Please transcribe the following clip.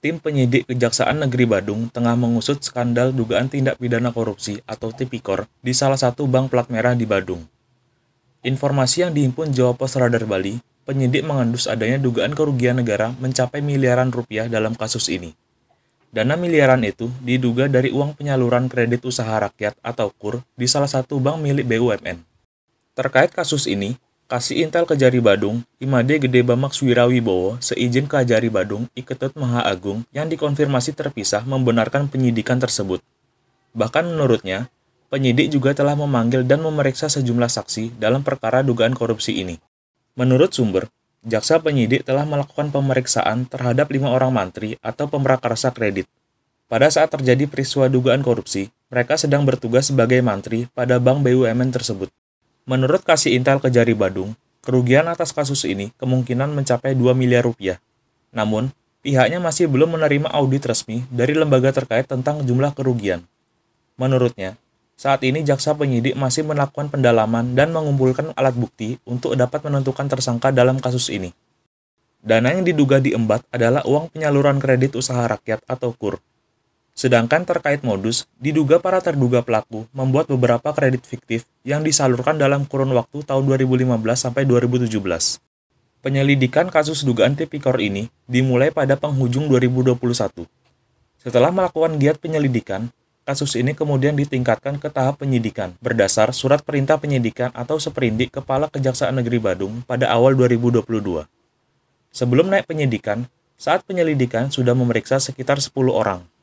tim penyidik Kejaksaan Negeri Badung tengah mengusut skandal dugaan tindak pidana korupsi atau tipikor di salah satu bank plat merah di Badung. Informasi yang dihimpun Jawa Pos Radar Bali, penyidik mengandus adanya dugaan kerugian negara mencapai miliaran rupiah dalam kasus ini. Dana miliaran itu diduga dari uang penyaluran kredit usaha rakyat atau KUR di salah satu bank milik BUMN. Terkait kasus ini, Kasih intel ke Jari Badung, Imade Gede Bamak bowo seizin ke Jari Badung Iketut Maha Agung yang dikonfirmasi terpisah membenarkan penyidikan tersebut. Bahkan menurutnya, penyidik juga telah memanggil dan memeriksa sejumlah saksi dalam perkara dugaan korupsi ini. Menurut sumber, jaksa penyidik telah melakukan pemeriksaan terhadap lima orang mantri atau pemerakarsa kredit. Pada saat terjadi peristiwa dugaan korupsi, mereka sedang bertugas sebagai mantri pada bank BUMN tersebut. Menurut kasih intel Kejari Badung, kerugian atas kasus ini kemungkinan mencapai 2 miliar rupiah. Namun, pihaknya masih belum menerima audit resmi dari lembaga terkait tentang jumlah kerugian. Menurutnya, saat ini jaksa penyidik masih melakukan pendalaman dan mengumpulkan alat bukti untuk dapat menentukan tersangka dalam kasus ini. Dana yang diduga diembat adalah uang penyaluran kredit usaha rakyat atau KUR Sedangkan terkait modus, diduga para terduga pelaku membuat beberapa kredit fiktif yang disalurkan dalam kurun waktu tahun 2015 sampai 2017. Penyelidikan kasus dugaan tipikor ini dimulai pada penghujung 2021. Setelah melakukan giat penyelidikan, kasus ini kemudian ditingkatkan ke tahap penyidikan berdasar surat perintah penyidikan atau seperindik Kepala Kejaksaan Negeri Badung pada awal 2022. Sebelum naik penyidikan, saat penyelidikan sudah memeriksa sekitar 10 orang,